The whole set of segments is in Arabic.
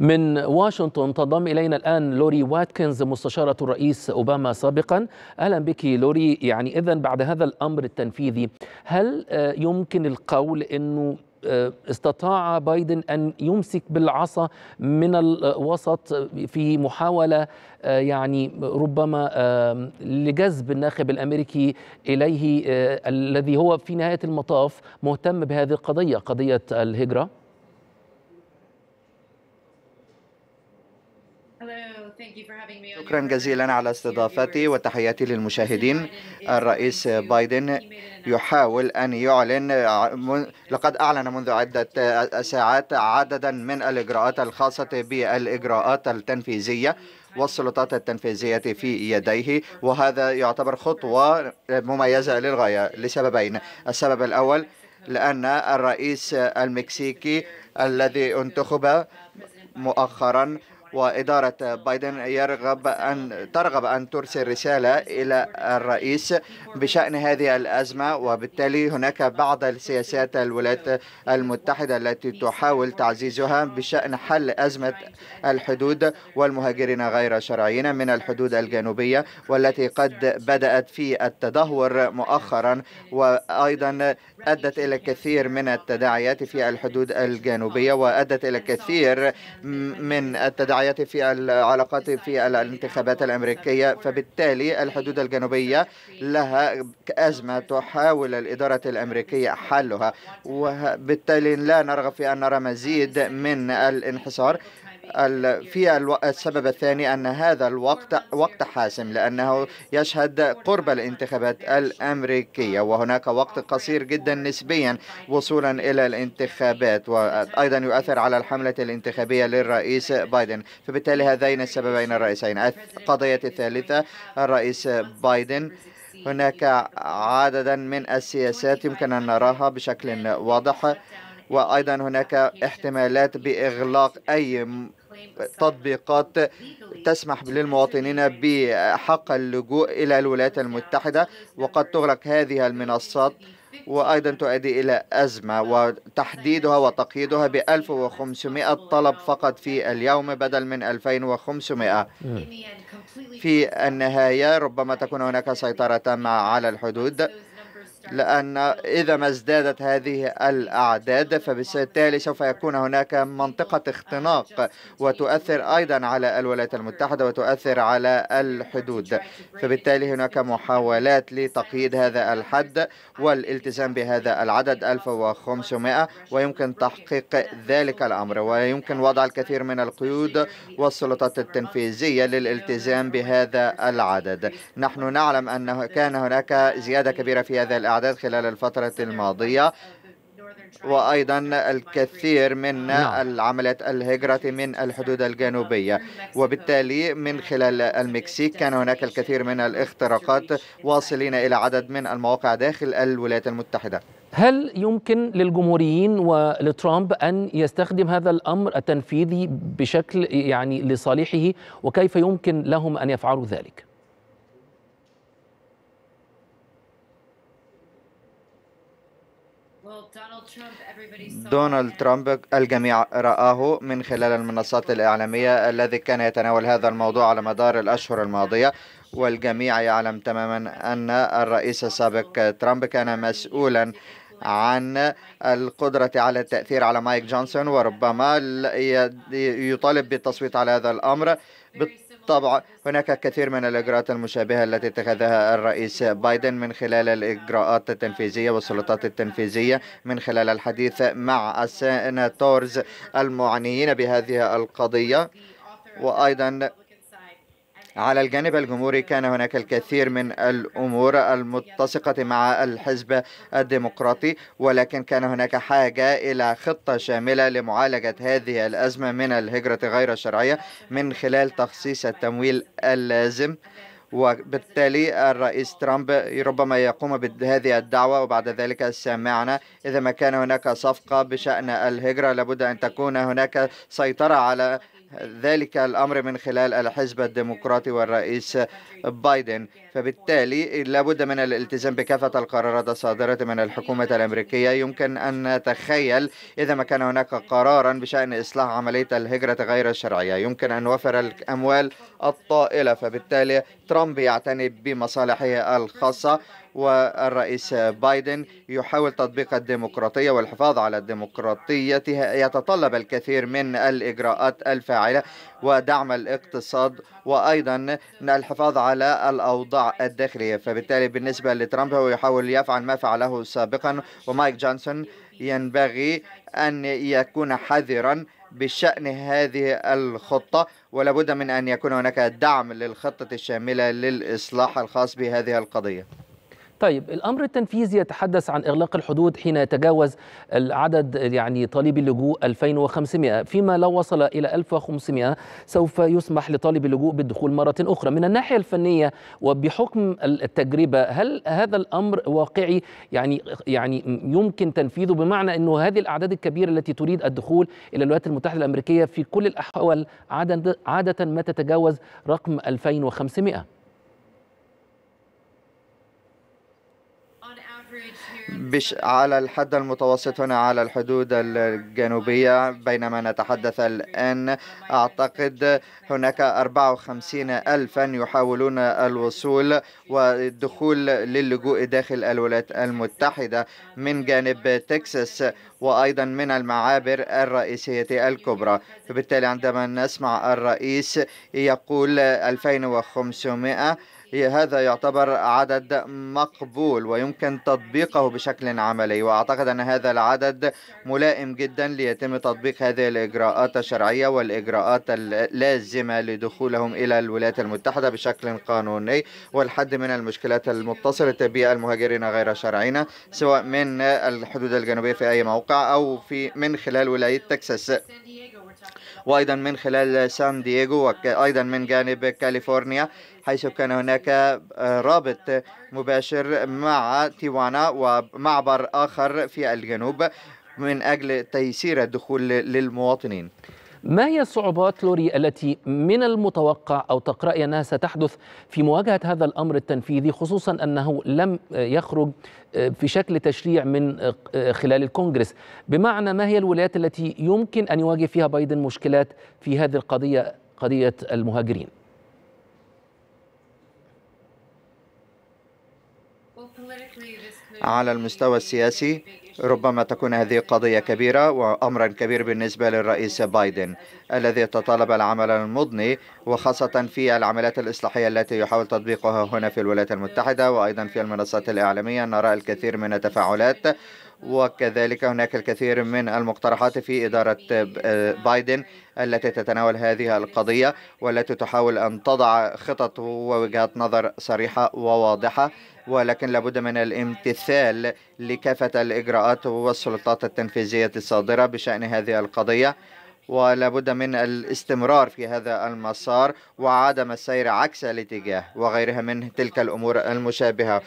من واشنطن تضم إلينا الآن لوري واتكنز مستشارة الرئيس أوباما سابقا أهلا بك لوري يعني إذا بعد هذا الأمر التنفيذي هل آه، يمكن القول أنه آه، استطاع بايدن أن يمسك بالعصا من الوسط في محاولة آه، يعني ربما لجذب الناخب الأمريكي إليه الذي هو في نهاية المطاف مهتم بهذه القضية قضية الهجرة؟ شكرا جزيلا على استضافتي وتحياتي للمشاهدين الرئيس بايدن يحاول أن يعلن لقد أعلن منذ عدة ساعات عددا من الإجراءات الخاصة بالإجراءات التنفيذية والسلطات التنفيذية في يديه وهذا يعتبر خطوة مميزة للغاية لسببين السبب الأول لأن الرئيس المكسيكي الذي انتخب مؤخرا وإدارة بايدن يرغب أن ترغب أن ترسل رسالة إلى الرئيس بشأن هذه الأزمة وبالتالي هناك بعض السياسات الولايات المتحدة التي تحاول تعزيزها بشأن حل أزمة الحدود والمهاجرين غير شرعيين من الحدود الجنوبية والتي قد بدأت في التدهور مؤخرا وأيضا أدت إلى كثير من التداعيات في الحدود الجنوبية وأدت إلى كثير من التداعيات الدعايات في العلاقات في الانتخابات الأمريكية فبالتالي الحدود الجنوبية لها أزمة تحاول الإدارة الأمريكية حلها وبالتالي لا نرغب في أن نرى مزيد من الانحصار في السبب الثاني أن هذا الوقت وقت حاسم لأنه يشهد قرب الانتخابات الأمريكية وهناك وقت قصير جدا نسبيا وصولا إلى الانتخابات وأيضا يؤثر على الحملة الانتخابية للرئيس بايدن فبالتالي هذين السببين الرئيسين القضية الثالثة الرئيس بايدن هناك عددا من السياسات يمكن أن نراها بشكل واضح وأيضا هناك احتمالات بإغلاق أي تطبيقات تسمح للمواطنين بحق اللجوء إلى الولايات المتحدة وقد تغلق هذه المنصات وأيضا تؤدي إلى أزمة وتحديدها وتقييدها ب 1500 طلب فقط في اليوم بدل من 2500 في النهاية ربما تكون هناك سيطرة على الحدود لأن إذا ما ازدادت هذه الأعداد فبالتالي سوف يكون هناك منطقة اختناق وتؤثر أيضا على الولايات المتحدة وتؤثر على الحدود فبالتالي هناك محاولات لتقييد هذا الحد والالتزام بهذا العدد 1500 ويمكن تحقيق ذلك الأمر ويمكن وضع الكثير من القيود والسلطات التنفيذية للالتزام بهذا العدد نحن نعلم أنه كان هناك زيادة كبيرة في هذا الأعداد الأعداد خلال الفترة الماضية وأيضا الكثير من نعم. عملة الهجرة من الحدود الجنوبية وبالتالي من خلال المكسيك كان هناك الكثير من الاختراقات واصلين إلى عدد من المواقع داخل الولايات المتحدة هل يمكن للجمهوريين ولترامب أن يستخدم هذا الأمر التنفيذي بشكل يعني لصالحه وكيف يمكن لهم أن يفعلوا ذلك؟ دونالد ترامب الجميع رآه من خلال المنصات الإعلامية الذي كان يتناول هذا الموضوع على مدار الأشهر الماضية والجميع يعلم تماما أن الرئيس السابق ترامب كان مسؤولا عن القدرة على التأثير على مايك جونسون وربما يطالب بالتصويت على هذا الأمر بالطبع هناك الكثير من الإجراءات المشابهة التي اتخذها الرئيس بايدن من خلال الإجراءات التنفيذية والسلطات التنفيذية من خلال الحديث مع السيناتورز المعنيين بهذه القضية وأيضا على الجانب الجمهوري كان هناك الكثير من الأمور المتسقة مع الحزب الديمقراطي ولكن كان هناك حاجة إلى خطة شاملة لمعالجة هذه الأزمة من الهجرة غير الشرعية من خلال تخصيص التمويل اللازم وبالتالي الرئيس ترامب ربما يقوم بهذه الدعوة وبعد ذلك سمعنا إذا ما كان هناك صفقة بشأن الهجرة لابد أن تكون هناك سيطرة على ذلك الأمر من خلال الحزب الديمقراطي والرئيس بايدن فبالتالي لابد من الالتزام بكافة القرارات الصادرة من الحكومة الأمريكية يمكن أن نتخيل إذا ما كان هناك قرارا بشأن إصلاح عملية الهجرة غير الشرعية يمكن أن نوفر الأموال الطائلة فبالتالي ترامب يعتني بمصالحه الخاصة والرئيس بايدن يحاول تطبيق الديمقراطية والحفاظ على الديمقراطية يتطلب الكثير من الإجراءات الفاعلة ودعم الاقتصاد وأيضا الحفاظ على الأوضاع الداخلية فبالتالي بالنسبة لترامب هو يحاول يفعل ما فعله سابقا ومايك جونسون ينبغي أن يكون حذرا بشأن هذه الخطة ولابد من أن يكون هناك دعم للخطة الشاملة للإصلاح الخاص بهذه القضية طيب الامر التنفيذي يتحدث عن اغلاق الحدود حين يتجاوز العدد يعني طالبي اللجوء 2500 فيما لو وصل الى 1500 سوف يسمح لطالب اللجوء بالدخول مره اخرى من الناحيه الفنيه وبحكم التجربه هل هذا الامر واقعي يعني يعني يمكن تنفيذه بمعنى انه هذه الاعداد الكبيره التي تريد الدخول الى الولايات المتحده الامريكيه في كل الاحوال عاده عاده ما تتجاوز رقم 2500 بش على الحد المتوسط هنا على الحدود الجنوبية بينما نتحدث الآن أعتقد هناك 54 ألفا يحاولون الوصول والدخول للجوء داخل الولايات المتحدة من جانب تكساس وأيضا من المعابر الرئيسية الكبرى فبالتالي عندما نسمع الرئيس يقول 2500 إيه، هذا يعتبر عدد مقبول ويمكن تطبيقه بشكل عملي وأعتقد أن هذا العدد ملائم جدا ليتم تطبيق هذه الإجراءات الشرعية والإجراءات اللازمة لدخولهم إلى الولايات المتحدة بشكل قانوني والحد من المشكلات المتصلة بالمهاجرين غير الشرعين سواء من الحدود الجنوبية في أي موقع أو في من خلال ولاية تكساس وأيضا من خلال سان دييغو وأيضا من جانب كاليفورنيا حيث كان هناك آه، رابط مباشر مع تيوانا ومعبر آخر في الجنوب من أجل تيسير الدخول للمواطنين ما هي الصعوبات لوري التي من المتوقع أو تقرأي أنها ستحدث في مواجهة هذا الأمر التنفيذي خصوصا أنه لم يخرج في شكل تشريع من خلال الكونجرس بمعنى ما هي الولايات التي يمكن أن يواجه فيها بايدن مشكلات في هذه القضية قضية المهاجرين على المستوى السياسي ربما تكون هذه قضية كبيرة وأمرا كبير بالنسبة للرئيس بايدن الذي تطلب العمل المضني وخاصة في العمليات الإصلاحية التي يحاول تطبيقها هنا في الولايات المتحدة وأيضا في المنصات الإعلامية نرى الكثير من التفاعلات وكذلك هناك الكثير من المقترحات في إدارة بايدن التي تتناول هذه القضية والتي تحاول أن تضع خطط ووجهات نظر صريحة وواضحة ولكن لابد من الامتثال لكافة الإجراءات والسلطات التنفيذية الصادرة بشأن هذه القضية ولابد من الاستمرار في هذا المسار وعدم السير عكس الاتجاه وغيرها من تلك الأمور المشابهة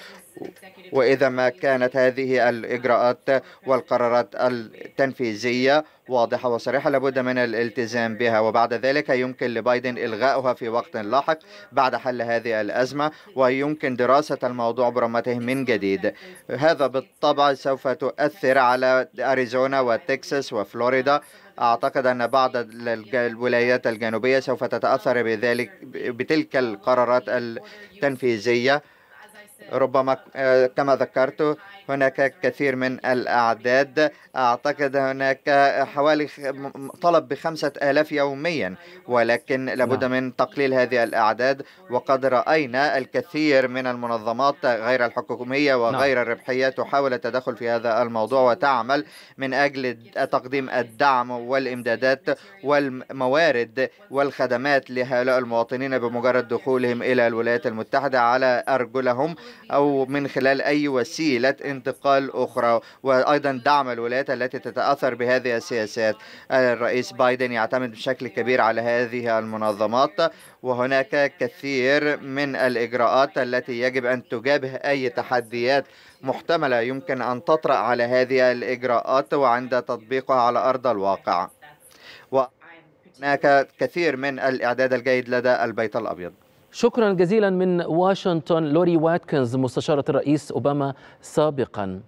وإذا ما كانت هذه الإجراءات والقرارات التنفيذية واضحة وصريحة لابد من الالتزام بها وبعد ذلك يمكن لبايدن إلغاؤها في وقت لاحق بعد حل هذه الأزمة ويمكن دراسة الموضوع برمته من جديد هذا بالطبع سوف تؤثر على أريزونا وتكساس وفلوريدا أعتقد أن بعض الولايات الجنوبية سوف تتأثر بذلك بتلك القرارات التنفيذية ربما آه، كما ذكرت هناك كثير من الأعداد أعتقد هناك حوالي طلب بخمسة آلاف يوميا ولكن لابد نعم. من تقليل هذه الأعداد وقد رأينا الكثير من المنظمات غير الحكومية نعم. وغير الربحية تحاول التدخل في هذا الموضوع وتعمل من أجل تقديم الدعم والإمدادات والموارد والخدمات لهؤلاء المواطنين بمجرد دخولهم إلى الولايات المتحدة على أرجلهم أو من خلال أي وسيلة انتقال أخرى وأيضا دعم الولايات التي تتأثر بهذه السياسات الرئيس بايدن يعتمد بشكل كبير على هذه المنظمات وهناك كثير من الإجراءات التي يجب أن تجابه أي تحديات محتملة يمكن أن تطرأ على هذه الإجراءات وعند تطبيقها على أرض الواقع وهناك كثير من الإعداد الجيد لدى البيت الأبيض شكرا جزيلا من واشنطن لوري واتكنز مستشارة الرئيس أوباما سابقا